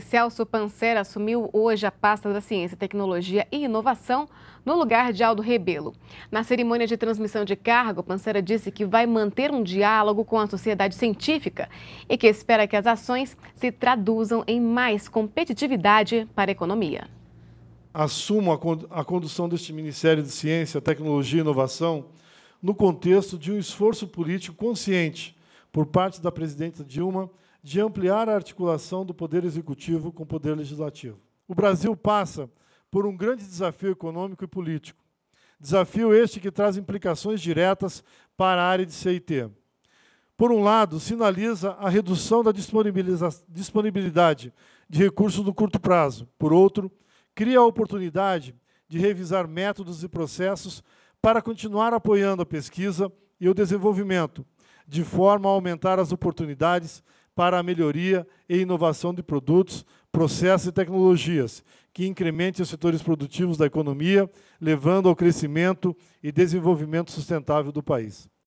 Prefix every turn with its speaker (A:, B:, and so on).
A: Celso Pancer assumiu hoje a pasta da Ciência, Tecnologia e Inovação no lugar de Aldo Rebelo. Na cerimônia de transmissão de cargo, Pancera disse que vai manter um diálogo com a sociedade científica e que espera que as ações se traduzam em mais competitividade para a economia.
B: Assumo a condução deste Ministério de Ciência, Tecnologia e Inovação no contexto de um esforço político consciente por parte da presidenta Dilma de ampliar a articulação do poder executivo com o poder legislativo. O Brasil passa por um grande desafio econômico e político. Desafio este que traz implicações diretas para a área de CIT. Por um lado, sinaliza a redução da disponibilidade de recursos no curto prazo. Por outro, cria a oportunidade de revisar métodos e processos para continuar apoiando a pesquisa e o desenvolvimento, de forma a aumentar as oportunidades para a melhoria e inovação de produtos, processos e tecnologias, que incremente os setores produtivos da economia, levando ao crescimento e desenvolvimento sustentável do país.